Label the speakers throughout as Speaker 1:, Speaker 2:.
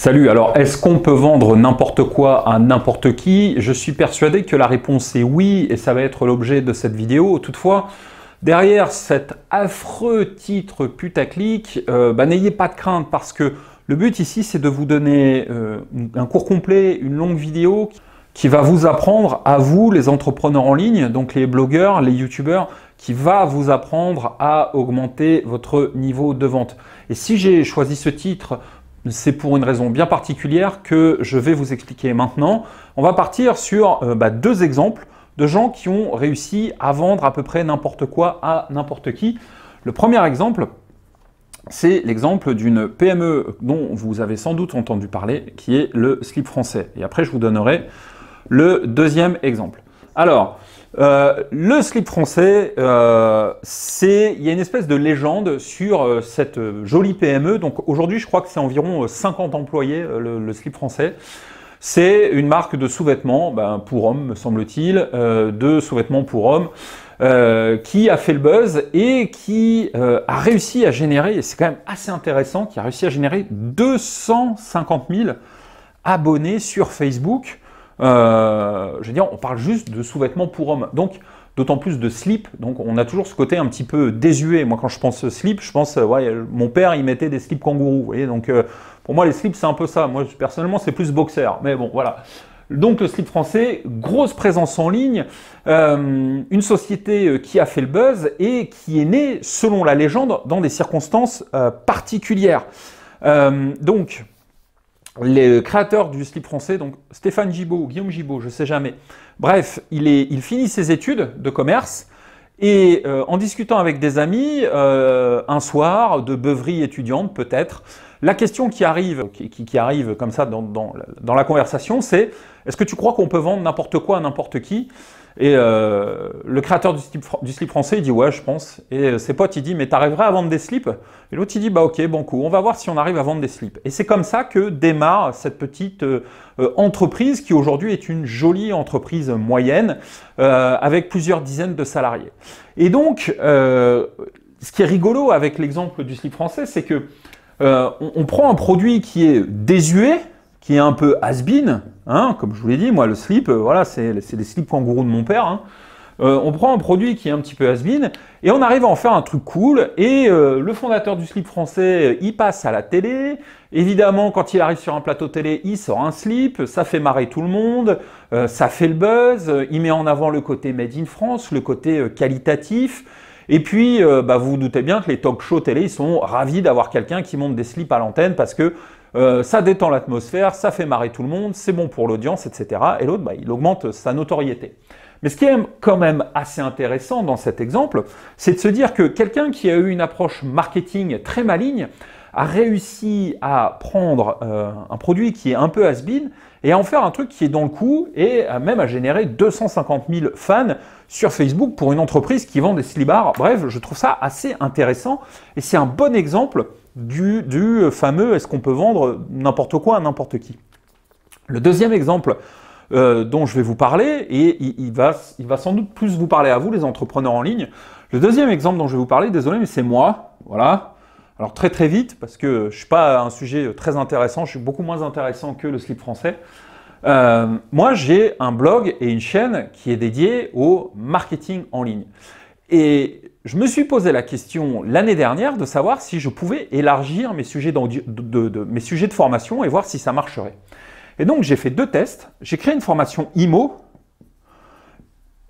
Speaker 1: Salut, alors est-ce qu'on peut vendre n'importe quoi à n'importe qui Je suis persuadé que la réponse est oui et ça va être l'objet de cette vidéo. Toutefois, derrière cet affreux titre putaclic, euh, bah, n'ayez pas de crainte parce que le but ici c'est de vous donner euh, un cours complet, une longue vidéo qui va vous apprendre à vous les entrepreneurs en ligne, donc les blogueurs, les youtubeurs, qui va vous apprendre à augmenter votre niveau de vente. Et si j'ai choisi ce titre c'est pour une raison bien particulière que je vais vous expliquer maintenant. On va partir sur euh, bah, deux exemples de gens qui ont réussi à vendre à peu près n'importe quoi à n'importe qui. Le premier exemple, c'est l'exemple d'une PME dont vous avez sans doute entendu parler, qui est le slip français. Et après, je vous donnerai le deuxième exemple. Alors, euh, le slip français, euh, c'est il y a une espèce de légende sur euh, cette jolie PME. Donc aujourd'hui, je crois que c'est environ 50 employés le, slip français. C'est une marque de sous-vêtements ben, pour hommes, me semble-t-il, de sous-vêtements pour hommes. qui a fait le buzz et qui a réussi à générer, et c'est quand même assez intéressant, qui a réussi à générer 250 000 abonnés sur Facebook euh, je veux dire, on parle juste de sous-vêtements pour hommes. Donc, d'autant plus de slip. Donc, on a toujours ce côté un petit peu désuet. Moi, quand je pense slip, je pense, euh, ouais, mon père, il mettait des slips kangourous. Vous voyez, donc, euh, pour moi, les slips, c'est un peu ça. Moi, personnellement, c'est plus boxer. Mais bon, voilà. Donc le slip français, grosse présence en ligne, une société qui a fait le buzz et qui est née, selon la légende, dans des circonstances particulières. donc, les créateurs du slip français, donc Stéphane Gibaud Guillaume Gibaud, je ne sais jamais. Bref, il, est, il finit ses études de commerce et euh, en discutant avec des amis, euh, un soir, de beuverie étudiante peut-être, la question qui arrive, qui, qui, arrive comme ça dans, dans, dans la conversation, c'est est-ce que tu crois qu'on peut vendre n'importe quoi à n'importe qui et euh, le créateur du slip, français, il dit ouais, je pense. Et euh, ses potes, il dit mais t'arriverais à vendre des slips Et l'autre, il dit bah ok, bon coup, on va voir si on arrive à vendre des slips. Et c'est comme ça que démarre cette petite euh, entreprise qui aujourd'hui est une jolie entreprise moyenne avec plusieurs dizaines de salariés. Et donc, ce qui est rigolo avec l'exemple du slip français, c'est que on, on prend un produit qui est désuet, qui est un peu has-been, hein, comme je vous l'ai dit, moi le slip, euh, voilà, c'est des slips kangourous de mon père. Hein. Euh, on prend un produit qui est un petit peu has-been et on arrive à en faire un truc cool. Et euh, le fondateur du slip français, il passe à la télé. Évidemment, quand il arrive sur un plateau télé, il sort un slip, ça fait marrer tout le monde, ça fait le buzz. il met en avant le côté made in France, le côté qualitatif. Et puis, bah, vous vous doutez bien que les talk show télé, ils sont ravis d'avoir quelqu'un qui monte des slips à l'antenne parce que euh, ça détend l'atmosphère, ça fait marrer tout le monde, c'est bon pour l'audience, etc. Et l'autre, bah, il augmente sa notoriété. Mais ce qui est quand même assez intéressant dans cet exemple, c'est de se dire que quelqu'un qui a eu une approche marketing très maligne a réussi à prendre euh, un produit qui est un peu has-been et à en faire un truc qui est dans le coup et même à générer 250 000 fans sur Facebook pour une entreprise qui vend des slibards. Bref, je trouve ça assez intéressant et c'est un bon exemple du, fameux est-ce qu'on peut vendre n'importe quoi à n'importe qui. Le deuxième exemple euh, dont je vais vous parler, et il, va, il va sans doute plus vous parler à vous, les entrepreneurs en ligne. Le deuxième exemple dont je vais vous parler, désolé, mais c'est moi. Voilà. Alors très très vite, parce que je ne suis pas un sujet très intéressant, je suis beaucoup moins intéressant que le slip français. Euh, moi, j'ai un blog et une chaîne qui est dédiée au marketing en ligne. Et je me suis posé la question l'année dernière de savoir si je pouvais élargir mes sujets, de, formation et voir si ça marcherait. Et donc j'ai fait deux tests. J'ai créé une formation IMO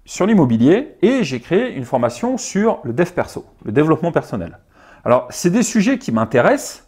Speaker 1: sur l'immobilier et j'ai créé une formation sur le dev perso, le développement personnel. Alors c'est des sujets qui m'intéressent,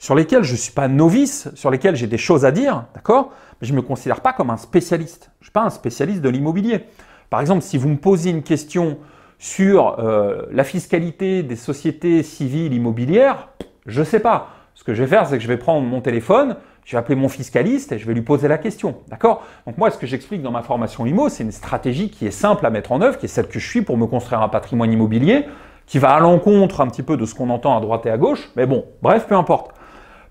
Speaker 1: sur lesquels je ne suis pas novice, sur lesquels j'ai des choses à dire, d'accord Mais je ne me considère pas comme un spécialiste. Je ne suis pas un spécialiste de l'immobilier. Par exemple, si vous me posez une question sur euh, la fiscalité des sociétés civiles immobilières, je ne sais pas. Ce que je vais faire, c'est que je vais prendre mon téléphone, je vais appeler mon fiscaliste et je vais lui poser la question. D'accord Donc moi, ce que j'explique dans ma formation IMO, c'est une stratégie qui est simple à mettre en œuvre, qui est celle que je suis pour me construire un patrimoine immobilier, qui va à l'encontre un petit peu de ce qu'on entend à droite et à gauche, mais bon, bref, peu importe.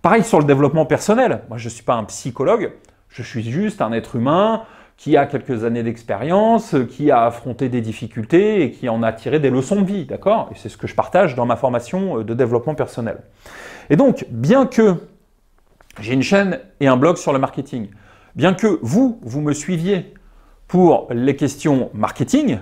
Speaker 1: Pareil sur le développement personnel. Moi, je ne suis pas un psychologue, je suis juste un être humain qui a quelques années d'expérience, qui a affronté des difficultés et qui en a tiré des leçons de vie, d'accord Et c'est ce que je partage dans ma formation euh, de développement personnel. Et donc, bien que j'ai une chaîne et un blog sur le marketing, bien que vous, vous me suiviez pour les questions marketing,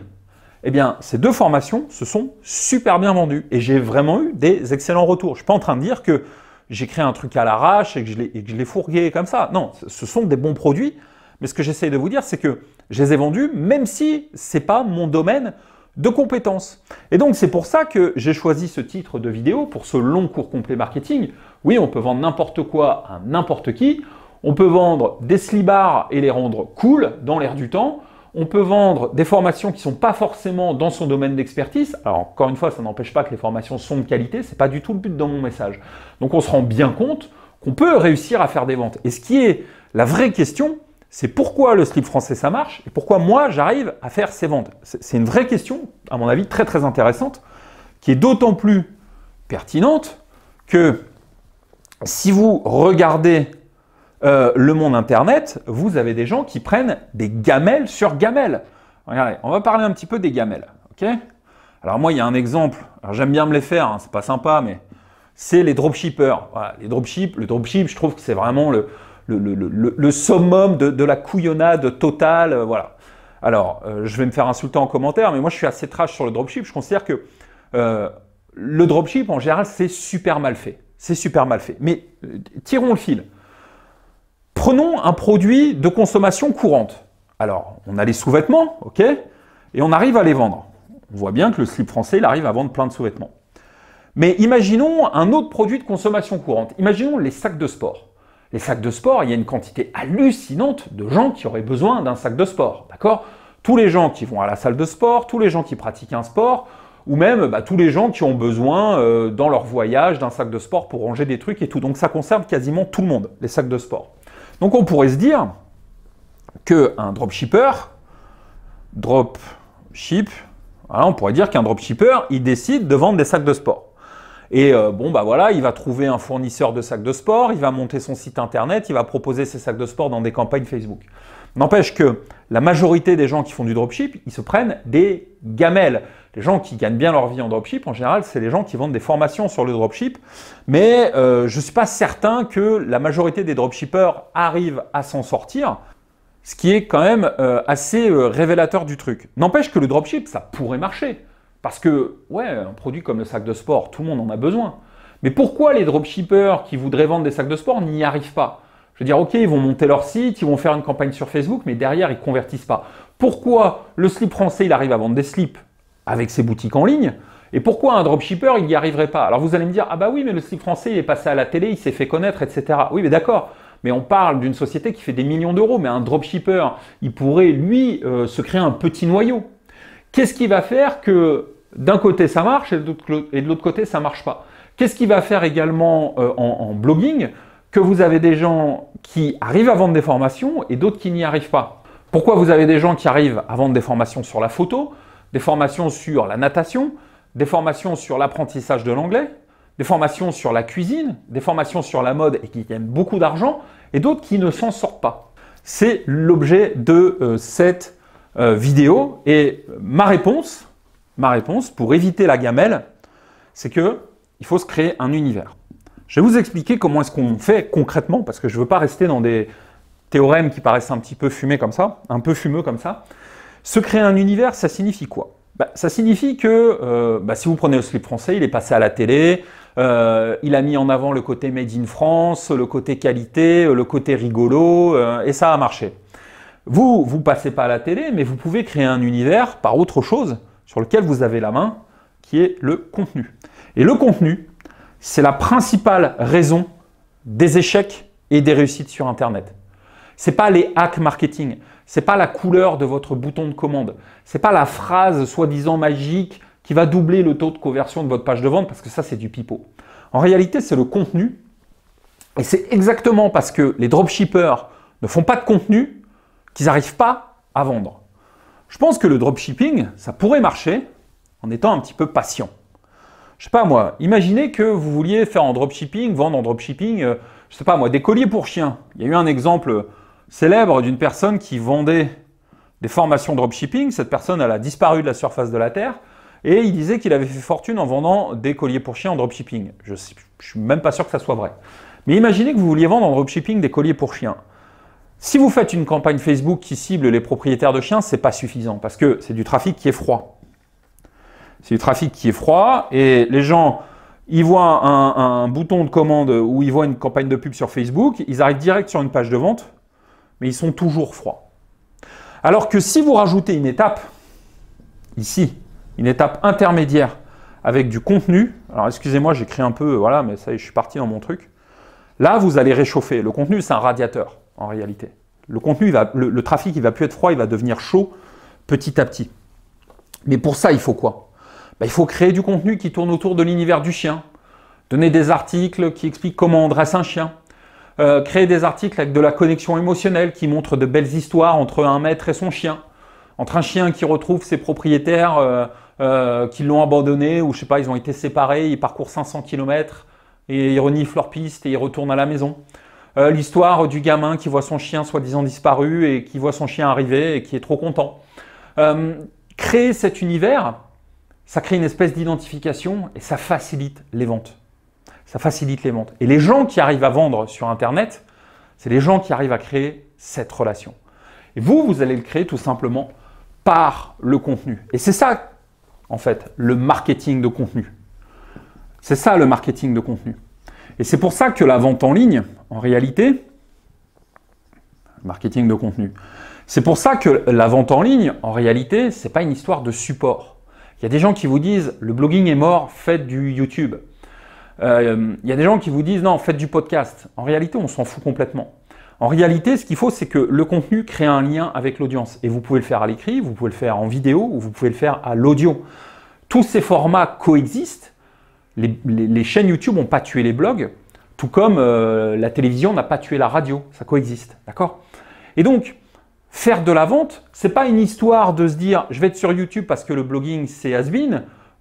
Speaker 1: eh bien, ces deux formations se sont super bien vendues et j'ai vraiment eu des excellents retours. Je ne suis pas en train de dire que j'ai créé un truc à l'arrache et que je l'ai fourgué comme ça. Non, ce sont des bons produits mais ce que j'essaye de vous dire, c'est que je les ai vendus, même si ce c'est pas mon domaine de compétence. Et donc c'est pour ça que j'ai choisi ce titre de vidéo pour ce long cours complet marketing. Oui, on peut vendre n'importe quoi à n'importe qui. On peut vendre des slibards et les rendre cool dans l'air du temps. On peut vendre des formations qui ne sont pas forcément dans son domaine d'expertise. Alors encore une fois, ça n'empêche pas que les formations sont de qualité, Ce n'est pas du tout le but dans mon message. Donc on se rend bien compte qu'on peut réussir à faire des ventes. Et ce qui est la vraie question, c'est pourquoi le slip français ça marche et pourquoi moi j'arrive à faire ces ventes. C'est une vraie question, à mon avis, très très intéressante, qui est d'autant plus pertinente que si vous regardez euh, le monde internet, vous avez des gens qui prennent des gamelles sur gamelles. Regardez, on va parler un petit peu des gamelles. alors moi, il y a un exemple, j'aime bien me les faire, hein, c'est pas sympa, mais c'est les dropshippers. les dropship, le dropship, je trouve que c'est vraiment le, le, summum de, la couillonnade totale. Euh, voilà. Alors, euh, je vais me faire insulter en commentaire, mais moi je suis assez trash sur le dropship. Je considère que euh, le dropship, en général, c'est super mal fait. C'est super mal fait. Mais tirons le fil. Prenons un produit de consommation courante. Alors, on a les sous-vêtements, ok Et on arrive à les vendre. On voit bien que le slip français, il arrive à vendre plein de sous-vêtements. Mais imaginons un autre produit de consommation courante. Imaginons les sacs de sport. Les sacs de sport, il y a une quantité hallucinante de gens qui auraient besoin d'un sac de sport, d'accord Tous les gens qui vont à la salle de sport, tous les gens qui pratiquent un sport, ou même bah, tous les gens qui ont besoin euh, dans leur voyage d'un sac de sport pour ranger des trucs et tout. Donc ça concerne quasiment tout le monde, les sacs de sport. Donc on pourrait se dire qu'un dropshipper, drop on pourrait dire qu'un dropshipper, il décide de vendre des sacs de sport. Et euh, bon, bah voilà, il va trouver un fournisseur de sacs de sport, il va monter son site internet, il va proposer ses sacs de sport dans des campagnes Facebook. N'empêche que la majorité des gens qui font du dropship, ils se prennent des gamelles. Les gens qui gagnent bien leur vie en dropship, en général, c'est les gens qui vendent des formations sur le dropship. Mais euh, je ne suis pas certain que la majorité des dropshippers arrivent à s'en sortir, ce qui est quand même euh, assez révélateur du truc. N'empêche que le dropship, ça pourrait marcher. Parce que, ouais, un produit comme le sac de sport, tout le monde en a besoin. Mais pourquoi les dropshippers qui voudraient vendre des sacs de sport n'y arrivent pas Je veux dire, ok, ils vont monter leur site, ils vont faire une campagne sur Facebook, mais derrière, ils ne convertissent pas. Pourquoi le slip français, il arrive à vendre des slips avec ses boutiques en ligne Et pourquoi un dropshipper, il n'y arriverait pas Alors vous allez me dire, ah bah oui, mais le slip français, il est passé à la télé, il s'est fait connaître, etc. Oui, mais d'accord. Mais on parle d'une société qui fait des millions d'euros, mais un dropshipper, il pourrait, lui, euh, se créer un petit noyau. Qu'est-ce qui va faire que d'un côté ça marche et de l'autre côté ça marche pas Qu'est-ce qui va faire également euh, en, blogging que vous avez des gens qui arrivent à vendre des formations et d'autres qui n'y arrivent pas Pourquoi vous avez des gens qui arrivent à vendre des formations sur la photo, des formations sur la natation, des formations sur l'apprentissage de l'anglais, des formations sur la cuisine, des formations sur la mode et qui gagnent beaucoup d'argent, et d'autres qui ne s'en sortent pas. C'est l'objet de euh, cette euh, vidéo. Et ma réponse, ma réponse, pour éviter la gamelle, c'est que il faut se créer un univers. Je vais vous expliquer comment est-ce qu'on fait concrètement, parce que je ne veux pas rester dans des théorèmes qui paraissent un petit peu fumés comme ça, un peu fumeux comme ça. Se créer un univers, ça signifie quoi bah, Ça signifie que euh, bah, si vous prenez le slip français, il est passé à la télé, euh, il a mis en avant le côté made in France, le côté qualité, le côté rigolo, et ça a marché. Vous, vous passez pas à la télé, mais vous pouvez créer un univers par autre chose sur lequel vous avez la main, qui est le contenu. Et le contenu, c'est la principale raison des échecs et des réussites sur Internet. Ce n'est pas les hacks marketing, ce n'est pas la couleur de votre bouton de commande, ce n'est pas la phrase soi-disant magique qui va doubler le taux de conversion de votre page de vente parce que ça c'est du pipeau. En réalité, c'est le contenu et c'est exactement parce que les dropshippers ne font pas de contenu qu'ils n'arrivent pas à vendre. Je pense que le dropshipping, ça pourrait marcher en étant un petit peu patient. Je sais pas moi, imaginez que vous vouliez faire en dropshipping, vendre en dropshipping, je euh, je sais pas moi, des colliers pour chiens. Il y a eu un exemple célèbre d'une personne qui vendait des formations dropshipping. Cette personne, elle a disparu de la surface de la Terre. Et il disait qu'il avait fait fortune en vendant des colliers pour chiens en dropshipping. Je ne suis même pas sûr que ça soit vrai. Mais imaginez que vous vouliez vendre en dropshipping des colliers pour chiens. Si vous faites une campagne Facebook qui cible les propriétaires de chiens, ce n'est pas suffisant parce que c'est du trafic qui est froid. C'est du trafic qui est froid et les gens, ils voient un, bouton de commande ou ils voient une campagne de pub sur Facebook, ils arrivent direct sur une page de vente, mais ils sont toujours froids. Alors que si vous rajoutez une étape, ici, une étape intermédiaire avec du contenu, alors excusez-moi, j'écris un peu, voilà, mais ça je suis parti dans mon truc. Là, vous allez réchauffer. Le contenu, c'est un radiateur en réalité. Le contenu, le, trafic, il va plus être froid, il va devenir chaud petit à petit. Mais pour ça, il faut quoi bah, Il faut créer du contenu qui tourne autour de l'univers du chien, donner des articles qui expliquent comment on dresse un chien, euh, créer des articles avec de la connexion émotionnelle qui montre de belles histoires entre un maître et son chien, entre un chien qui retrouve ses propriétaires euh, euh, qui l'ont abandonné ou je sais pas, ils ont été séparés, ils parcourent 500 km et ils reniflent leur piste et ils retournent à la maison. Euh, l'histoire du gamin qui voit son chien soi-disant disparu et qui voit son chien arriver et qui est trop content. Euh, créer cet univers, ça crée une espèce d'identification et ça facilite les ventes. Ça facilite les ventes. Et les gens qui arrivent à vendre sur Internet, c'est les gens qui arrivent à créer cette relation. Et vous, vous allez le créer tout simplement par le contenu. Et c'est ça, en fait, le marketing de contenu. C'est ça le marketing de contenu. Et c'est pour ça que la vente en ligne, en réalité, marketing de contenu, c'est pour ça que la vente en ligne, en réalité, c'est pas une histoire de support. Il y a des gens qui vous disent le blogging est mort, faites du YouTube. Euh, il y a des gens qui vous disent non, faites du podcast. En réalité, on s'en fout complètement. En réalité, ce qu'il faut, c'est que le contenu crée un lien avec l'audience. Et vous pouvez le faire à l'écrit, vous pouvez le faire en vidéo, ou vous pouvez le faire à l'audio. Tous ces formats coexistent les, chaînes YouTube n'ont pas tué les blogs, tout comme euh, la télévision n'a pas tué la radio. Ça coexiste, d'accord Et donc, faire de la vente, c'est pas une histoire de se dire je vais être sur YouTube parce que le blogging c'est has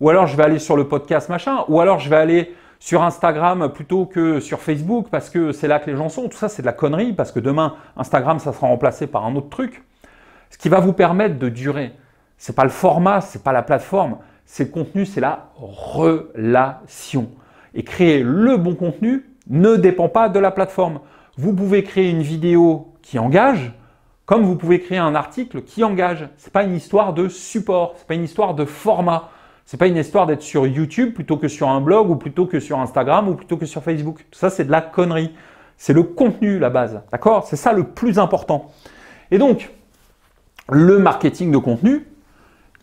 Speaker 1: ou alors je vais aller sur le podcast machin, ou alors je vais aller sur Instagram plutôt que sur Facebook parce que c'est là que les gens sont. Tout ça, c'est de la connerie parce que demain, Instagram, ça sera remplacé par un autre truc. Ce qui va vous permettre de durer, n'est pas le format, c'est pas la plateforme, c'est le contenu, c'est la relation. Et créer le bon contenu ne dépend pas de la plateforme. Vous pouvez créer une vidéo qui engage, comme vous pouvez créer un article qui engage. Ce n'est pas une histoire de support, ce n'est pas une histoire de format. Ce n'est pas une histoire d'être sur YouTube plutôt que sur un blog ou plutôt que sur Instagram ou plutôt que sur Facebook. ça, c'est de la connerie. C'est le contenu, la base. D'accord C'est ça le plus important. Et donc, le marketing de contenu,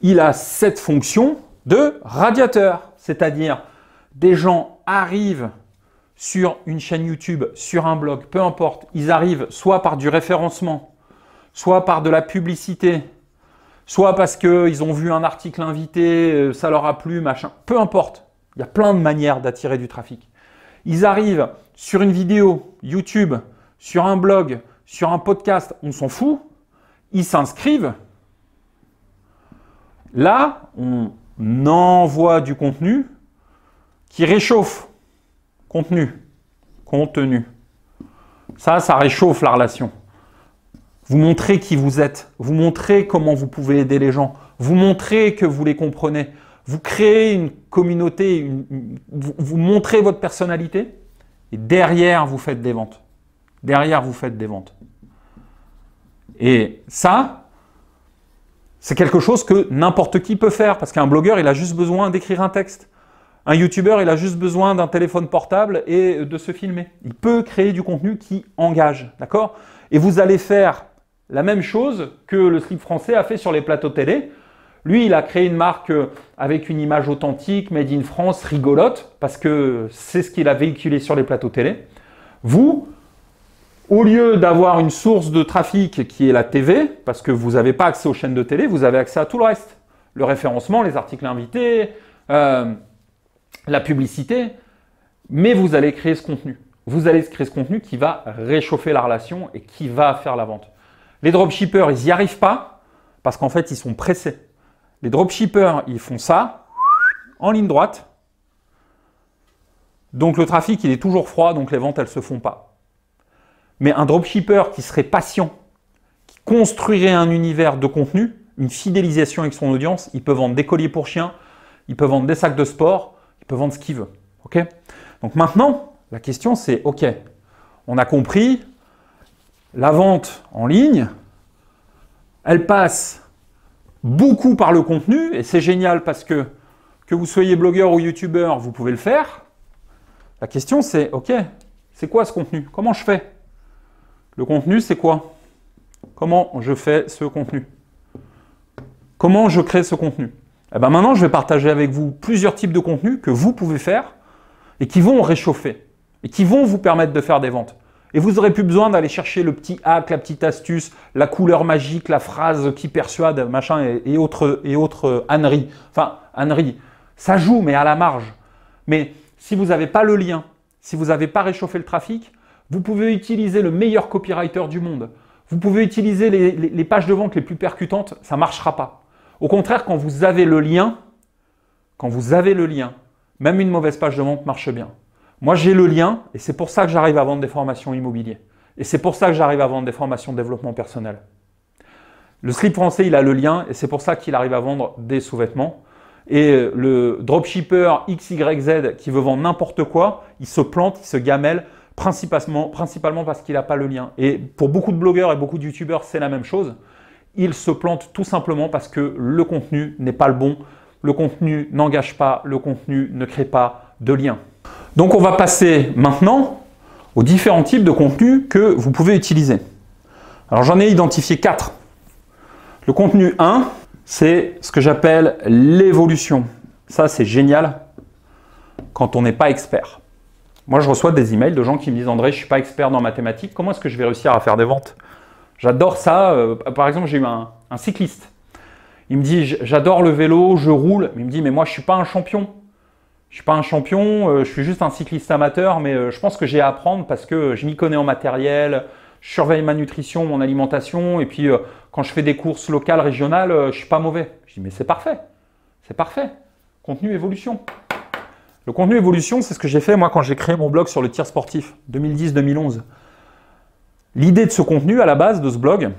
Speaker 1: il a cette fonction de radiateurs. C'est-à-dire, des gens arrivent sur une chaîne YouTube, sur un blog, peu importe, ils arrivent soit par du référencement, soit par de la publicité, soit parce qu'ils ont vu un article invité, euh, ça leur a plu, machin, peu importe. Il y a plein de manières d'attirer du trafic. Ils arrivent sur une vidéo YouTube, sur un blog, sur un podcast, on s'en fout, ils s'inscrivent. Là, on n'envoie du contenu qui réchauffe. Contenu. Contenu. Ça, ça réchauffe la relation. Vous montrez qui vous êtes. Vous montrez comment vous pouvez aider les gens. Vous montrez que vous les comprenez. Vous créez une communauté. vous, vous montrez votre personnalité. Et derrière, vous faites des ventes. Derrière, vous faites des ventes. Et ça, c'est quelque chose que n'importe qui peut faire, parce qu'un blogueur, il a juste besoin d'écrire un texte. Un youtubeur, il a juste besoin d'un téléphone portable et de se filmer. Il peut créer du contenu qui engage, d'accord Et vous allez faire la même chose que le slip français a fait sur les plateaux télé. Lui, il a créé une marque euh, avec une image authentique, made in France, rigolote, parce que c'est ce qu'il a véhiculé sur les plateaux télé. Vous, au lieu d'avoir une source de trafic qui est la TV, parce que vous n'avez pas accès aux chaînes de télé, vous avez accès à tout le reste. Le référencement, les articles invités, euh, la publicité, mais vous allez créer ce contenu. Vous allez créer ce contenu qui va réchauffer la relation et qui va faire la vente. Les dropshippers, ils n'y arrivent pas parce qu'en fait, ils sont pressés. Les dropshippers, ils font ça en ligne droite. Donc le trafic, il est toujours froid, donc les ventes, elles ne se font pas. Mais un dropshipper qui serait patient, qui construirait un univers de contenu, une fidélisation avec son audience, il peut vendre des colliers pour chiens, il peut vendre des sacs de sport, il peut vendre ce qu'il veut. Donc maintenant, la question c'est, ok, on a compris, la vente en ligne, elle passe beaucoup par le contenu et c'est génial parce que que vous soyez blogueur ou youtubeur, vous pouvez le faire. La question c'est, ok, c'est quoi ce contenu Comment je fais le contenu, c'est quoi Comment je fais ce contenu Comment je crée ce contenu eh ben Maintenant, je vais partager avec vous plusieurs types de contenus que vous pouvez faire et qui vont réchauffer et qui vont vous permettre de faire des ventes. Et vous n'aurez plus besoin d'aller chercher le petit hack, la petite astuce, la couleur magique, la phrase qui persuade, machin, et, autres et autres âneries. Enfin, âneries. Ça joue, mais à la marge. Mais si vous n'avez pas le lien, si vous n'avez pas réchauffé le trafic, vous pouvez utiliser le meilleur copywriter du monde. Vous pouvez utiliser les, pages de vente les plus percutantes, ça ne marchera pas. Au contraire, quand vous avez le lien, quand vous avez le lien, même une mauvaise page de vente marche bien. Moi, j'ai le lien et c'est pour ça que j'arrive à vendre des formations immobilières. Et c'est pour ça que j'arrive à vendre des formations de développement personnel. Le slip français, il a le lien et c'est pour ça qu'il arrive à vendre des sous-vêtements. Et le dropshipper XYZ qui veut vendre n'importe quoi, il se plante, il se gamelle principalement, principalement parce qu'il n'a pas le lien. Et pour beaucoup de blogueurs et beaucoup de youtubeurs, c'est la même chose. Ils se plantent tout simplement parce que le contenu n'est pas le bon, le contenu n'engage pas, le contenu ne crée pas de lien. Donc on va passer maintenant aux différents types de contenus que vous pouvez utiliser. Alors j'en ai identifié quatre. Le contenu 1, c'est ce que j'appelle l'évolution. Ça, c'est génial quand on n'est pas expert. Moi, je reçois des emails de gens qui me disent André, je ne suis pas expert dans mathématiques, comment est-ce que je vais réussir à faire des ventes J'adore ça. Euh, par exemple, j'ai eu un, cycliste. Il me dit J'adore le vélo, je roule. Il me dit Mais moi, je ne suis pas un champion. Je ne suis pas un champion, euh, je suis juste un cycliste amateur, mais euh, je pense que j'ai à apprendre parce que je m'y connais en matériel, je surveille ma nutrition, mon alimentation, et puis quand je fais des courses locales, régionales, je ne suis pas mauvais. Je dis mais c'est parfait, c'est parfait. Contenu évolution. Le contenu évolution, c'est ce que j'ai fait moi quand j'ai créé mon blog sur le tir sportif, 2010-2011. L'idée de ce contenu, à la base de ce blog,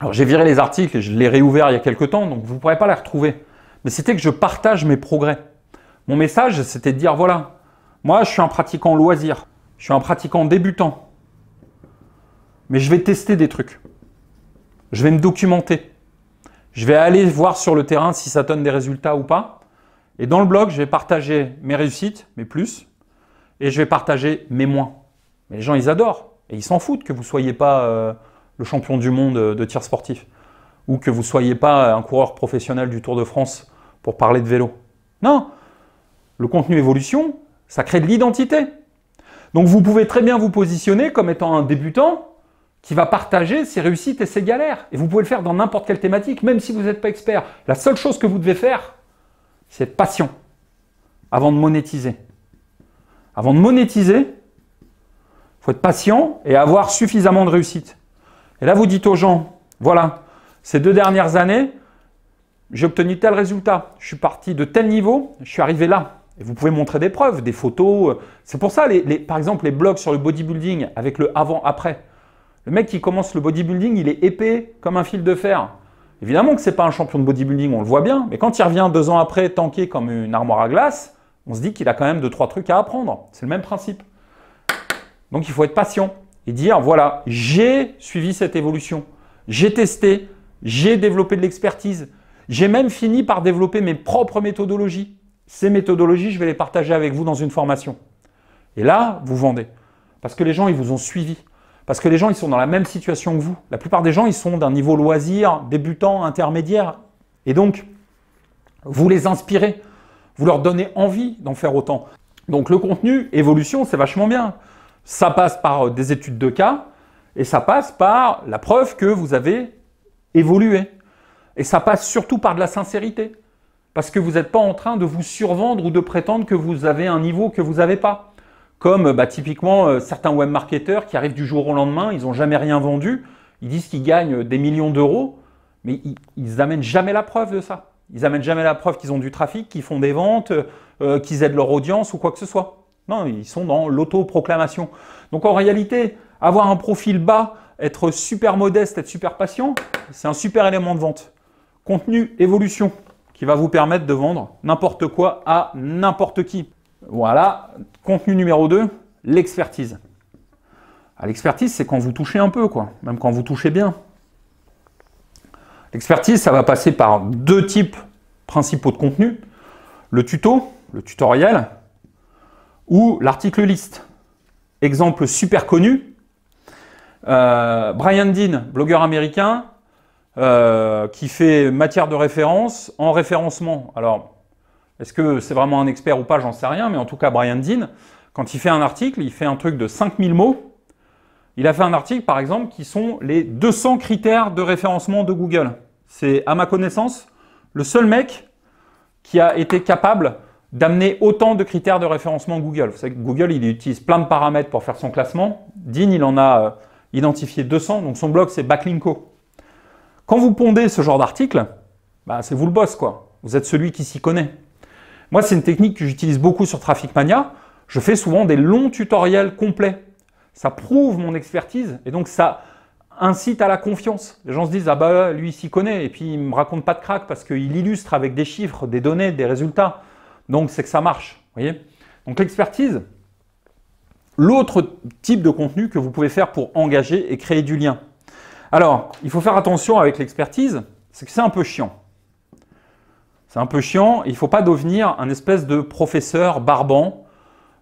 Speaker 1: alors j'ai viré les articles et je les réouvert il y a quelques temps, donc vous ne pourrez pas les retrouver. Mais c'était que je partage mes progrès. Mon message, c'était de dire voilà, moi je suis un pratiquant loisir, je suis un pratiquant débutant, mais je vais tester des trucs. Je vais me documenter. Je vais aller voir sur le terrain si ça donne des résultats ou pas. Et dans le blog, je vais partager mes réussites, mes plus, et je vais partager mes moins. Mais les gens, ils adorent. Et ils s'en foutent que vous ne soyez pas euh, le champion du monde de tir sportif, ou que vous ne soyez pas un coureur professionnel du Tour de France pour parler de vélo. Non, le contenu évolution, ça crée de l'identité. Donc vous pouvez très bien vous positionner comme étant un débutant qui va partager ses réussites et ses galères. Et vous pouvez le faire dans n'importe quelle thématique, même si vous n'êtes pas expert. La seule chose que vous devez faire, c'est patient avant de monétiser. Avant de monétiser, il faut être patient et avoir suffisamment de réussite. Et là, vous dites aux gens, voilà, ces deux dernières années, j'ai obtenu tel résultat, je suis parti de tel niveau, je suis arrivé là. Et vous pouvez montrer des preuves, des photos. C'est pour ça, par exemple, les blogs sur le bodybuilding avec le avant-après. Le mec qui commence le bodybuilding, il est épais comme un fil de fer. Évidemment que n'est pas un champion de bodybuilding, on le voit bien, mais quand il revient deux ans après tanké comme une armoire à glace, on se dit qu'il a quand même deux, trois trucs à apprendre. C'est le même principe. Donc il faut être patient et dire, voilà, j'ai suivi cette évolution, j'ai testé, j'ai développé de l'expertise, j'ai même fini par développer mes propres méthodologies. Ces méthodologies, je vais les partager avec vous dans une formation. Et là, vous vendez. Parce que les gens, ils vous ont suivi. Parce que les gens, ils sont dans la même situation que vous. La plupart des gens, ils sont d'un niveau loisir, débutant, intermédiaire. Et donc, vous les inspirez. Vous leur donnez envie d'en faire autant. Donc le contenu, évolution, c'est vachement bien. Ça passe par euh, des études de cas et ça passe par la preuve que vous avez évolué. Et ça passe surtout par de la sincérité. Parce que vous n'êtes pas en train de vous survendre ou de prétendre que vous avez un niveau que vous n'avez pas. Comme bah, typiquement euh, certains web marketeurs qui arrivent du jour au lendemain, ils n'ont jamais rien vendu, ils disent qu'ils gagnent euh, des millions d'euros, mais ils n'amènent jamais la preuve de ça. Ils n'amènent jamais la preuve qu'ils ont du trafic, qu'ils font des ventes, euh, qu'ils aident leur audience ou quoi que ce soit. Non, ils sont dans l'autoproclamation. Donc en réalité, avoir un profil bas, être super modeste, être super patient, c'est un super élément de vente. Contenu évolution qui va vous permettre de vendre n'importe quoi à n'importe qui. Voilà, contenu numéro 2, l'expertise. Ah, l'expertise, c'est quand vous touchez un peu, quoi, même quand vous touchez bien. L'expertise, ça va passer par deux types principaux de contenu. Le tuto, le tutoriel, ou l'article liste. Exemple super connu, euh, Brian Dean, blogueur américain, euh, qui fait matière de référence en référencement. Alors, est-ce que c'est vraiment un expert ou pas J'en sais rien, mais en tout cas, Brian Dean, quand il fait un article, il fait un truc de 5000 mots. Il a fait un article, par exemple, qui sont les 200 critères de référencement de Google. C'est, à ma connaissance, le seul mec qui a été capable d'amener autant de critères de référencement Google. Vous savez que Google, il utilise plein de paramètres pour faire son classement. Dean, il en a euh, identifié 200, donc son blog, c'est Backlinko. Quand vous pondez ce genre d'article, bah, c'est vous le boss, quoi. Vous êtes celui qui s'y connaît. Moi, c'est une technique que j'utilise beaucoup sur Traffic Mania. Je fais souvent des longs tutoriels complets. Ça prouve mon expertise et donc ça incite à la confiance. Les gens se disent Ah bah lui, il s'y connaît et puis il me raconte pas de crack parce qu'il illustre avec des chiffres, des données, des résultats. Donc c'est que ça marche. voyez Donc l'expertise, l'autre type de contenu que vous pouvez faire pour engager et créer du lien. Alors, il faut faire attention avec l'expertise, c'est que c'est un peu chiant. C'est un peu chiant. Il ne faut pas devenir un espèce de professeur barbant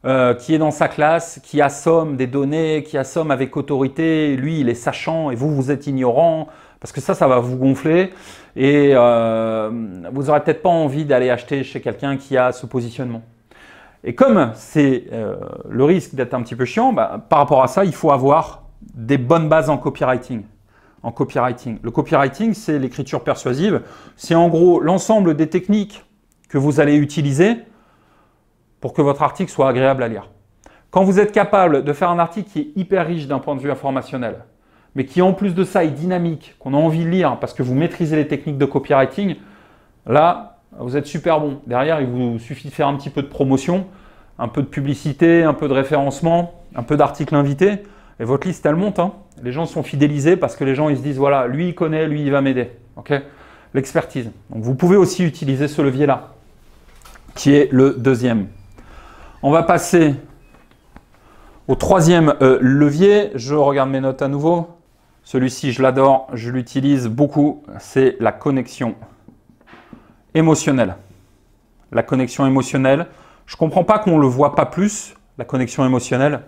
Speaker 1: euh, qui est dans sa classe, qui assomme des données, qui assomme avec autorité. Lui, il est sachant et vous, vous êtes ignorant. Parce que ça, ça va vous gonfler. Et euh, vous n'aurez peut-être pas envie d'aller acheter chez quelqu'un qui a ce positionnement. Et comme c'est euh, le risque d'être un petit peu chiant, bah, par rapport à ça, il faut avoir des bonnes bases en copywriting copywriting. Le copywriting, c'est l'écriture persuasive. C'est en gros l'ensemble des techniques que vous allez utiliser pour que votre article soit agréable à lire. Quand vous êtes capable de faire un article qui est hyper riche d'un point de vue informationnel, mais qui en plus de ça est dynamique, qu'on a envie de lire parce que vous maîtrisez les techniques de copywriting, là, vous êtes super bon. Derrière, il vous suffit de faire un petit peu de promotion, un peu de publicité, un peu de référencement, un peu d'articles invités et votre liste, elle monte. Hein. Les gens sont fidélisés parce que les gens, ils se disent, voilà, lui, il connaît, lui, il va m'aider. L'expertise. Donc, vous pouvez aussi utiliser ce levier-là, qui est le deuxième. On va passer au troisième euh, levier. Je regarde mes notes à nouveau. Celui-ci, je l'adore, je l'utilise beaucoup. C'est la connexion émotionnelle. La connexion émotionnelle. Je ne comprends pas qu'on ne le voit pas plus, la connexion émotionnelle.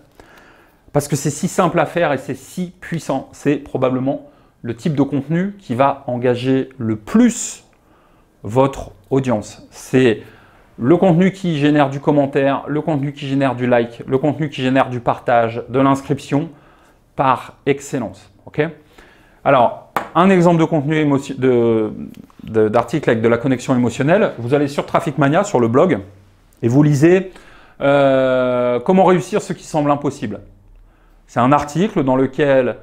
Speaker 1: Parce que c'est si simple à faire et c'est si puissant. C'est probablement le type de contenu qui va engager le plus votre audience. C'est le contenu qui génère du commentaire, le contenu qui génère du like, le contenu qui génère du partage, de l'inscription par excellence. Alors, un exemple de contenu d'article avec de la connexion émotionnelle, vous allez sur Traffic Mania, sur le blog, et vous lisez euh, Comment réussir ce qui semble impossible. C'est un article dans lequel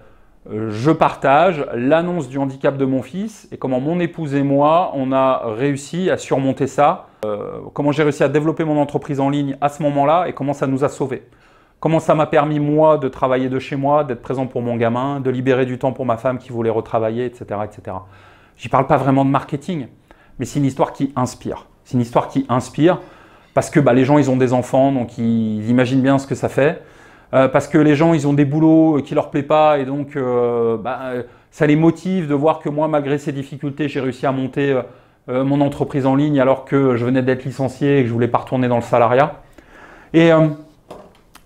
Speaker 1: euh, je partage l'annonce du handicap de mon fils et comment mon épouse et moi, on a réussi à surmonter ça, euh, comment j'ai réussi à développer mon entreprise en ligne à ce moment-là et comment ça nous a sauvés. Comment ça m'a permis, moi, de travailler de chez moi, d'être présent pour mon gamin, de libérer du temps pour ma femme qui voulait retravailler, etc. etc. J'y parle pas vraiment de marketing, mais c'est une histoire qui inspire. C'est une histoire qui inspire parce que bah, les gens, ils ont des enfants, donc ils imaginent bien ce que ça fait. Euh, parce que les gens, ils ont des boulots qui ne leur plaît pas et donc euh, bah, ça les motive de voir que moi, malgré ces difficultés, j'ai réussi à monter euh, mon entreprise en ligne alors que je venais d'être licencié et que je voulais pas retourner dans le salariat. Et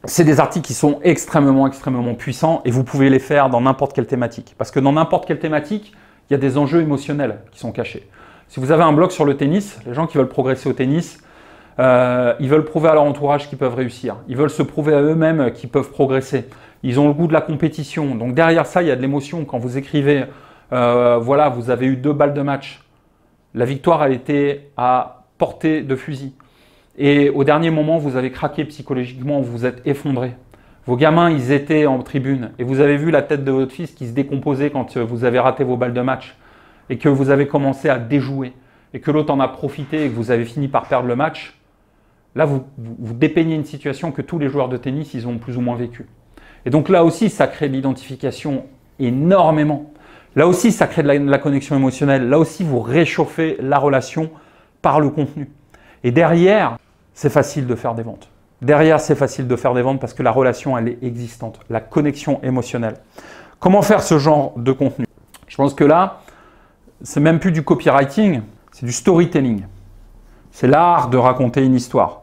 Speaker 1: c'est des articles qui sont extrêmement, extrêmement puissants et vous pouvez les faire dans n'importe quelle thématique. Parce que dans n'importe quelle thématique, il y a des enjeux émotionnels qui sont cachés. Si vous avez un blog sur le tennis, les gens qui veulent progresser au tennis, euh, ils veulent prouver à leur entourage qu'ils peuvent réussir. Ils veulent se prouver à eux-mêmes qu'ils peuvent progresser. Ils ont le goût de la compétition. Donc derrière ça, il y a de l'émotion. Quand vous écrivez, euh, voilà, vous avez eu deux balles de match. La victoire, elle était à portée de fusil. Et au dernier moment, vous avez craqué psychologiquement, vous êtes effondré. Vos gamins, ils étaient en tribune et vous avez vu la tête de votre fils qui se décomposait quand euh, vous avez raté vos balles de match et que vous avez commencé à déjouer et que l'autre en a profité et que vous avez fini par perdre le match Là, vous, dépeignez une situation que tous les joueurs de tennis, ils ont plus ou moins vécue. Et donc là aussi, ça crée de l'identification énormément. Là aussi, ça crée de la, la connexion émotionnelle. Là aussi, vous réchauffez la relation par le contenu. Et derrière, c'est facile de faire des ventes. Derrière, c'est facile de faire des ventes parce que la relation, elle est existante, la connexion émotionnelle. Comment faire ce genre de contenu Je pense que là, c'est même plus du copywriting, c'est du storytelling. C'est l'art de raconter une histoire.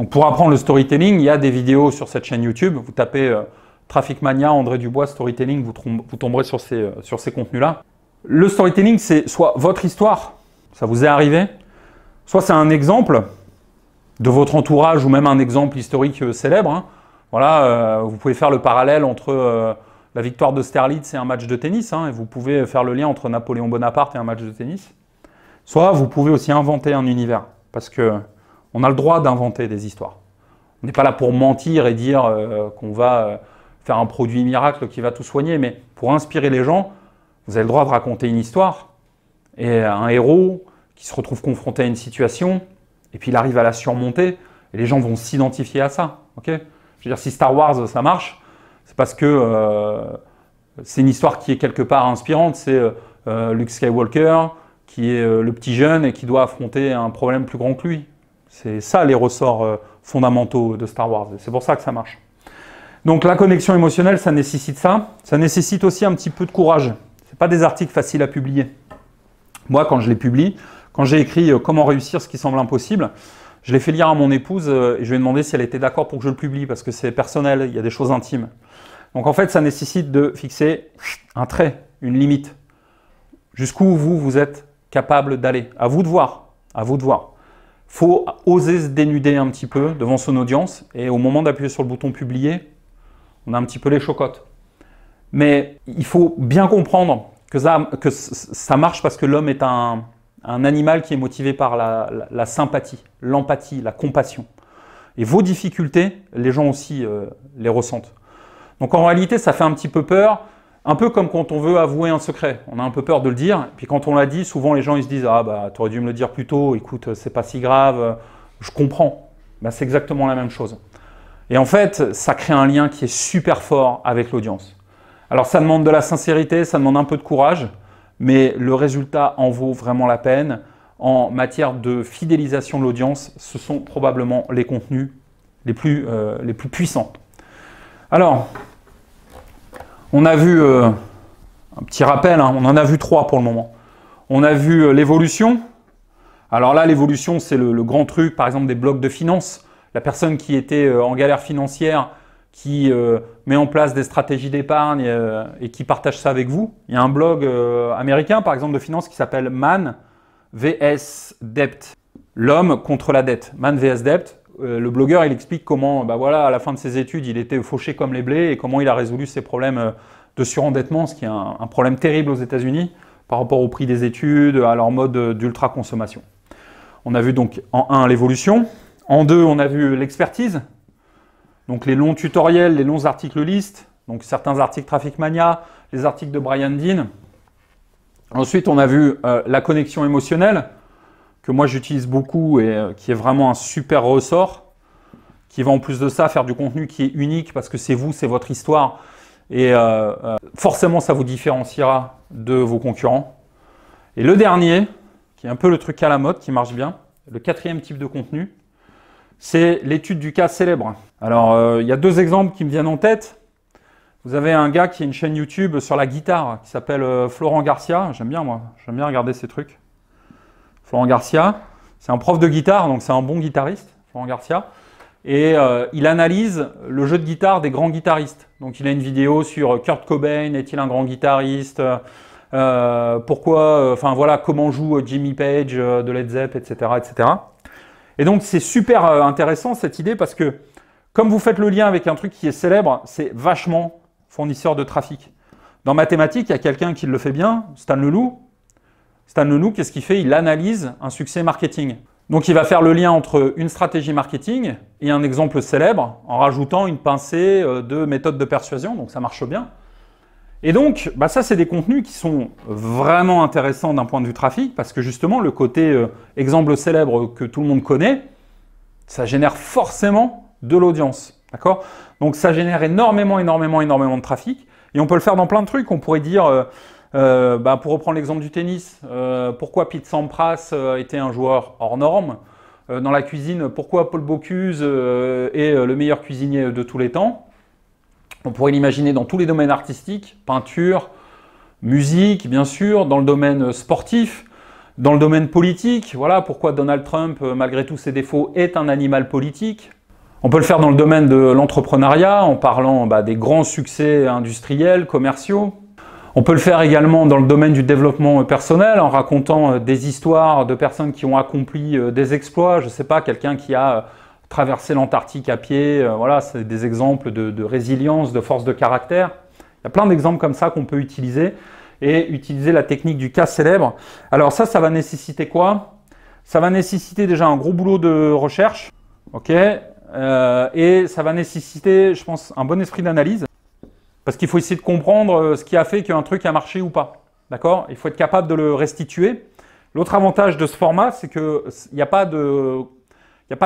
Speaker 1: Donc pour apprendre le storytelling, il y a des vidéos sur cette chaîne YouTube. Vous tapez euh, trafic Mania, André Dubois, storytelling, vous, tomberez sur ces, euh, sur ces contenus-là. Le storytelling, c'est soit votre histoire, ça vous est arrivé, soit c'est un exemple de votre entourage ou même un exemple historique euh, célèbre. Hein. Voilà, vous pouvez faire le parallèle entre la victoire de Sterlitz et un match de tennis, hein, et vous pouvez faire le lien entre Napoléon Bonaparte et un match de tennis. Soit vous pouvez aussi inventer un univers, parce que on a le droit d'inventer des histoires. On n'est pas là pour mentir et dire euh, qu'on va euh, faire un produit miracle qui va tout soigner, mais pour inspirer les gens, vous avez le droit de raconter une histoire et un héros qui se retrouve confronté à une situation et puis il arrive à la surmonter et les gens vont s'identifier à ça. ok Je veux dire, si Star Wars ça marche, c'est parce que euh, c'est une histoire qui est quelque part inspirante. C'est Luke Skywalker qui est le petit jeune et qui doit affronter un problème plus grand que lui. C'est ça les ressorts euh, fondamentaux de Star Wars. C'est pour ça que ça marche. Donc la connexion émotionnelle, ça nécessite ça. Ça nécessite aussi un petit peu de courage. Ce pas des articles faciles à publier. Moi, quand je les publie, quand j'ai écrit euh, Comment réussir ce qui semble impossible, je l'ai fait lire à mon épouse euh, et je lui ai demandé si elle était d'accord pour que je le publie parce que c'est personnel, il y a des choses intimes. Donc en fait, ça nécessite de fixer un trait, une limite. Jusqu'où vous, vous êtes capable d'aller. À vous de voir. À vous de voir faut oser se dénuder un petit peu devant son audience et au moment d'appuyer sur le bouton publier, on a un petit peu les chocottes. Mais il faut bien comprendre que ça, marche parce que l'homme est un, animal qui est motivé par la, sympathie, l'empathie, la compassion. Et vos difficultés, les gens aussi euh, les ressentent. Donc en réalité, ça fait un petit peu peur un peu comme quand on veut avouer un secret. On a un peu peur de le dire. puis quand on l'a dit, souvent les gens ils se disent Ah, bah, aurais dû me le dire plus tôt, écoute, c'est pas si grave, je comprends. Bah, c'est exactement la même chose. Et en fait, ça crée un lien qui est super fort avec l'audience. Alors ça demande de la sincérité, ça demande un peu de courage, mais le résultat en vaut vraiment la peine. En matière de fidélisation de l'audience, ce sont probablement les contenus les plus, euh, les plus puissants. Alors, on a vu, euh, un petit rappel, hein, on en a vu trois pour le moment. On a vu euh, l'évolution. Alors là, l'évolution, c'est le, grand truc, par exemple, des blogs de finance. La personne qui était euh, en galère financière, qui met en place des stratégies d'épargne et qui partage ça avec vous. Il y a un blog américain, par exemple, de finance qui s'appelle Man VS Debt. L'homme contre la dette. Man VS Debt. Euh, le blogueur, il explique comment, bah voilà, à la fin de ses études, il était fauché comme les blés et comment il a résolu ses problèmes euh, de surendettement, ce qui est un, problème terrible aux États-Unis par rapport au prix des études, à leur mode euh, d'ultra-consommation. On a vu donc en un, l'évolution, en deux, on a vu l'expertise, donc les longs tutoriels, les longs articles listes, donc certains articles Traffic Mania, les articles de Brian Dean. Ensuite on a vu la connexion émotionnelle, que moi j'utilise beaucoup et euh, qui est vraiment un super ressort, qui va en plus de ça faire du contenu qui est unique parce que c'est vous, c'est votre histoire. Et euh, euh, forcément, ça vous différenciera de vos concurrents. Et le dernier, qui est un peu le truc à la mode, qui marche bien, le quatrième type de contenu, c'est l'étude du cas célèbre. Alors, il y a deux exemples qui me viennent en tête. Vous avez un gars qui a une chaîne YouTube sur la guitare qui s'appelle Florent Garcia. J'aime bien, moi. J'aime bien regarder ces trucs. Florent Garcia, c'est un prof de guitare, donc c'est un bon guitariste, Florent Garcia. Et euh, il analyse le jeu de guitare des grands guitaristes. Donc il a une vidéo sur Kurt Cobain, est-il un grand guitariste euh, Pourquoi, euh, enfin voilà, comment joue Jimmy Page de Led Zepp, etc. etc. Et donc c'est super intéressant cette idée parce que comme vous faites le lien avec un truc qui est célèbre, c'est vachement fournisseur de trafic. Dans mathématiques, il y a quelqu'un qui le fait bien, Stan Leloup, Stan Lenou, qu'est-ce qu'il fait Il analyse un succès marketing. Donc il va faire le lien entre une stratégie marketing et un exemple célèbre en rajoutant une pincée euh, de méthode de persuasion, donc ça marche bien. Et donc, bah ça, c'est des contenus qui sont vraiment intéressants d'un point de vue trafic, parce que justement, le côté euh, exemple célèbre que tout le monde connaît, ça génère forcément de l'audience. D'accord Donc ça génère énormément, énormément, énormément de trafic. Et on peut le faire dans plein de trucs. On pourrait dire, euh, euh, bah, pour reprendre l'exemple du tennis, euh, pourquoi Pete Sampras euh, était un joueur hors norme Dans la cuisine, pourquoi Paul Bocuse est le meilleur cuisinier de tous les temps On pourrait l'imaginer dans tous les domaines artistiques, peinture, musique, bien sûr, dans le domaine sportif, dans le domaine politique. Voilà pourquoi Donald Trump, malgré tous ses défauts, est un animal politique. On peut le faire dans le domaine de l'entrepreneuriat en parlant bah, des grands succès industriels, commerciaux. On peut le faire également dans le domaine du développement personnel en racontant euh, des histoires de personnes qui ont accompli euh, des exploits. Je ne sais pas, quelqu'un qui a euh, traversé l'Antarctique à pied. Voilà, c'est des exemples de, résilience, de force de caractère. Il y a plein d'exemples comme ça qu'on peut utiliser et utiliser la technique du cas célèbre. Alors ça, ça va nécessiter quoi Ça va nécessiter déjà un gros boulot de recherche, ok Et ça va nécessiter, je pense, un bon esprit d'analyse. Parce qu'il faut essayer de comprendre euh, ce qui a fait qu'un truc a marché ou pas. D'accord Il faut être capable de le restituer. L'autre avantage de ce format, c'est qu'il n'y a, pas de,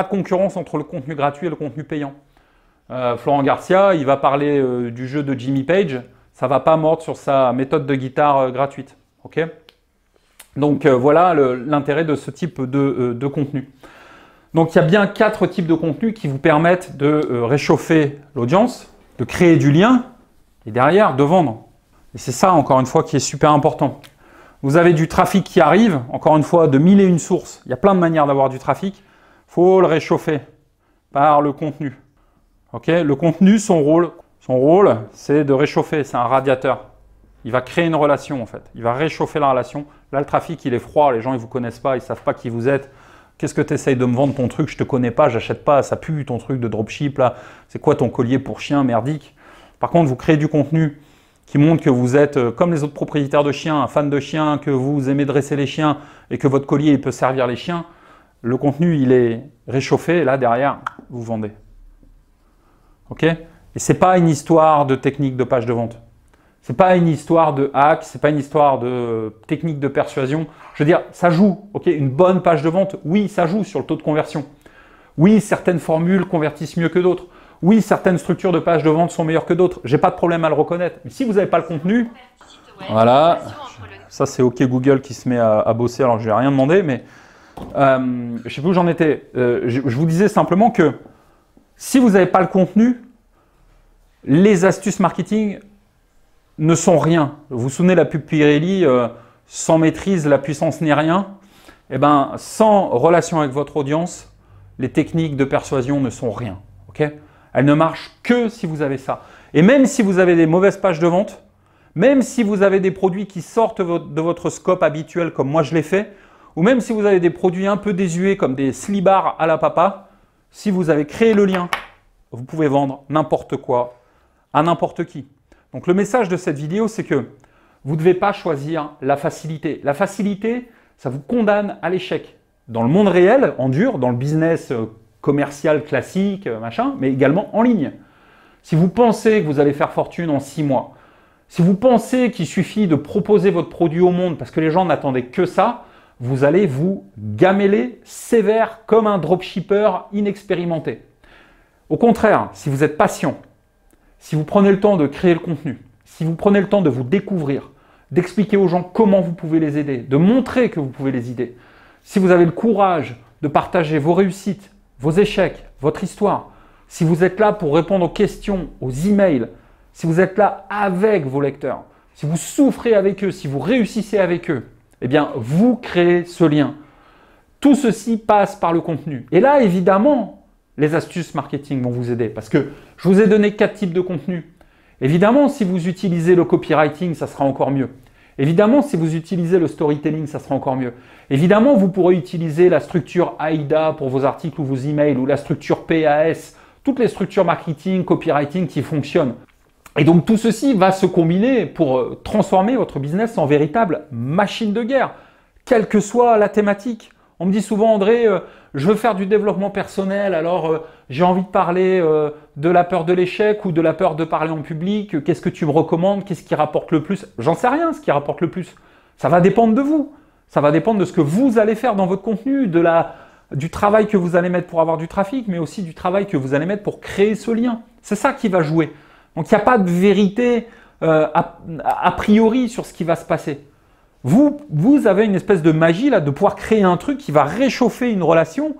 Speaker 1: concurrence entre le contenu gratuit et le contenu payant. Euh, Florent Garcia, il va parler euh, du jeu de Jimmy Page. Ça va pas mordre sur sa méthode de guitare gratuite. OK Donc voilà l'intérêt de ce type de, de contenu. Donc il y a bien quatre types de contenus qui vous permettent de réchauffer l'audience, de créer du lien, et derrière de vendre. Et c'est ça, encore une fois, qui est super important. Vous avez du trafic qui arrive, encore une fois, de mille et une sources. Il y a plein de manières d'avoir du trafic. Il faut le réchauffer par le contenu. Ok le contenu, son rôle, son rôle c'est de réchauffer, c'est un radiateur. Il va créer une relation en fait. Il va réchauffer la relation. Là, le trafic, il est froid. Les gens, ils ne vous connaissent pas, ils ne savent pas qui vous êtes. Qu'est-ce que tu essayes de me vendre ton truc Je te connais pas, j'achète pas, ça pue ton truc de dropship là. C'est quoi ton collier pour chien merdique par contre, vous créez du contenu qui montre que vous êtes, euh, comme les autres propriétaires de chiens, un fan de chiens, que vous aimez dresser les chiens et que votre collier peut servir les chiens, le contenu, il est réchauffé et là, derrière, vous vendez. OK Et ce n'est pas une histoire de technique de page de vente. Ce n'est pas une histoire de hack, ce n'est pas une histoire de euh, technique de persuasion. Je veux dire, ça joue. OK Une bonne page de vente, oui, ça joue sur le taux de conversion. Oui, certaines formules convertissent mieux que d'autres. Oui, certaines structures de pages de vente sont meilleures que d'autres. J'ai pas de problème à le reconnaître. Mais si vous n'avez pas le contenu, voilà. Ça, c'est OK Google qui se met à, bosser alors je lui ai rien demandé. Mais euh, je sais plus où j'en étais. Euh, je, vous disais simplement que si vous n'avez pas le contenu, les astuces marketing ne sont rien. Vous vous souvenez la pub Pirelli, euh, sans maîtrise, la puissance n'est rien. Eh bien, sans relation avec votre audience, les techniques de persuasion ne sont rien. ok elle ne marche que si vous avez ça. Et même si vous avez des mauvaises pages de vente, même si vous avez des produits qui sortent de votre scope habituel comme moi je l'ai fait, ou même si vous avez des produits un peu désuets comme des slibards à la papa, si vous avez créé le lien, vous pouvez vendre n'importe quoi à n'importe qui. Donc le message de cette vidéo, c'est que vous ne devez pas choisir la facilité. La facilité, ça vous condamne à l'échec. Dans le monde réel, en dur, dans le business euh, commercial classique, machin, mais également en ligne. Si vous pensez que vous allez faire fortune en six mois, si vous pensez qu'il suffit de proposer votre produit au monde parce que les gens n'attendaient que ça, vous allez vous gameler sévère comme un dropshipper inexpérimenté. Au contraire, si vous êtes patient, si vous prenez le temps de créer le contenu, si vous prenez le temps de vous découvrir, d'expliquer aux gens comment vous pouvez les aider, de montrer que vous pouvez les aider, si vous avez le courage de partager vos réussites, vos échecs, votre histoire, si vous êtes là pour répondre aux questions, aux emails, si vous êtes là avec vos lecteurs, si vous souffrez avec eux, si vous réussissez avec eux, eh bien, vous créez ce lien. Tout ceci passe par le contenu. Et là, évidemment, les astuces marketing vont vous aider parce que je vous ai donné quatre types de contenu. Évidemment, si vous utilisez le copywriting, ça sera encore mieux. Évidemment, si vous utilisez le storytelling, ça sera encore mieux. Évidemment, vous pourrez utiliser la structure AIDA pour vos articles ou vos emails, ou la structure PAS, toutes les structures marketing, copywriting qui fonctionnent. Et donc tout ceci va se combiner pour euh, transformer votre business en véritable machine de guerre, quelle que soit la thématique. On me dit souvent, André, euh, je veux faire du développement personnel, alors euh, j'ai envie de parler euh, de la peur de l'échec ou de la peur de parler en public, euh, qu'est-ce que tu me recommandes, qu'est-ce qui rapporte le plus J'en sais rien ce qui rapporte le plus. Ça va dépendre de vous. Ça va dépendre de ce que vous allez faire dans votre contenu, de la, du travail que vous allez mettre pour avoir du trafic, mais aussi du travail que vous allez mettre pour créer ce lien. C'est ça qui va jouer. Donc il n'y a pas de vérité a priori sur ce qui va se passer. Vous, avez une espèce de magie là, de pouvoir créer un truc qui va réchauffer une relation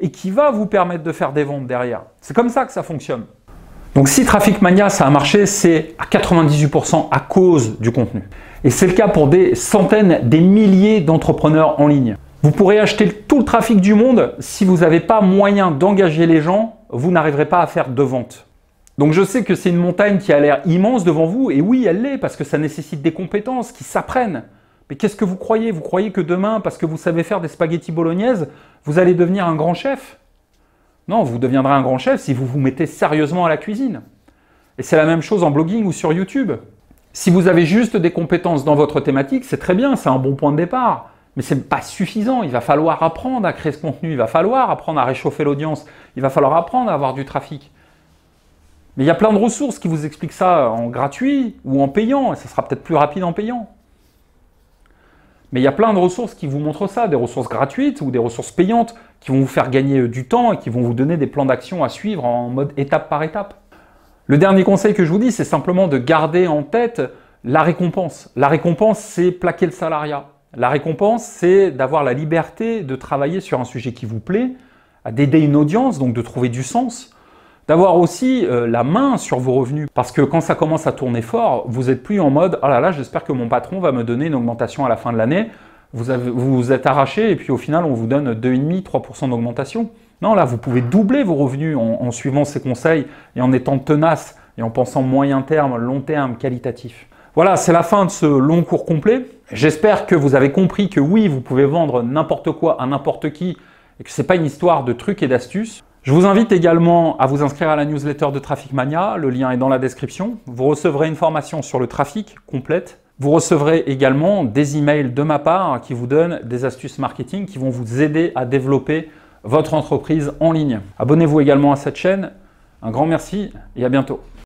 Speaker 1: et qui va vous permettre de faire des ventes derrière. C'est comme ça que ça fonctionne. Donc si Traffic Mania, ça a marché, c'est à 98% à cause du contenu. Et c'est le cas pour des centaines, des milliers d'entrepreneurs en ligne. Vous pourrez acheter tout le trafic du monde, si vous n'avez pas moyen d'engager les gens, vous n'arriverez pas à faire de ventes. Donc je sais que c'est une montagne qui a l'air immense devant vous, et oui, elle l'est, parce que ça nécessite des compétences qui s'apprennent. Mais qu'est-ce que vous croyez Vous croyez que demain, parce que vous savez faire des spaghettis bolognaises, vous allez devenir un grand chef Non, vous deviendrez un grand chef si vous vous mettez sérieusement à la cuisine. Et c'est la même chose en blogging ou sur YouTube. Si vous avez juste des compétences dans votre thématique, c'est très bien, c'est un bon point de départ. Mais ce n'est pas suffisant. Il va falloir apprendre à créer ce contenu. Il va falloir apprendre à réchauffer l'audience. Il va falloir apprendre à avoir du trafic. Mais il y a plein de ressources qui vous expliquent ça en gratuit ou en payant. Et ça sera peut-être plus rapide en payant. Mais il y a plein de ressources qui vous montrent ça, des ressources gratuites ou des ressources payantes qui vont vous faire gagner euh, du temps et qui vont vous donner des plans d'action à suivre en mode étape par étape. Le dernier conseil que je vous dis, c'est simplement de garder en tête la récompense. La récompense, c'est plaquer le salariat. La récompense, c'est d'avoir la liberté de travailler sur un sujet qui vous plaît, d'aider une audience, donc de trouver du sens, D'avoir aussi euh, la main sur vos revenus, parce que quand ça commence à tourner fort, vous n'êtes plus en mode ⁇ oh là là, j'espère que mon patron va me donner une augmentation à la fin de l'année ⁇ vous, vous êtes arraché et puis au final on vous donne 2,5-3% d'augmentation. Non, là vous pouvez doubler vos revenus en, en suivant ces conseils et en étant tenace et en pensant moyen terme, long terme, qualitatif. Voilà, c'est la fin de ce long cours complet. J'espère que vous avez compris que oui, vous pouvez vendre n'importe quoi à n'importe qui et que ce n'est pas une histoire de trucs et d'astuces. Je vous invite également à vous inscrire à la newsletter de Traffic Mania, le lien est dans la description. Vous recevrez une formation sur le trafic complète. Vous recevrez également des emails de ma part qui vous donnent des astuces marketing qui vont vous aider à développer votre entreprise en ligne. Abonnez-vous également à cette chaîne. Un grand merci et à bientôt.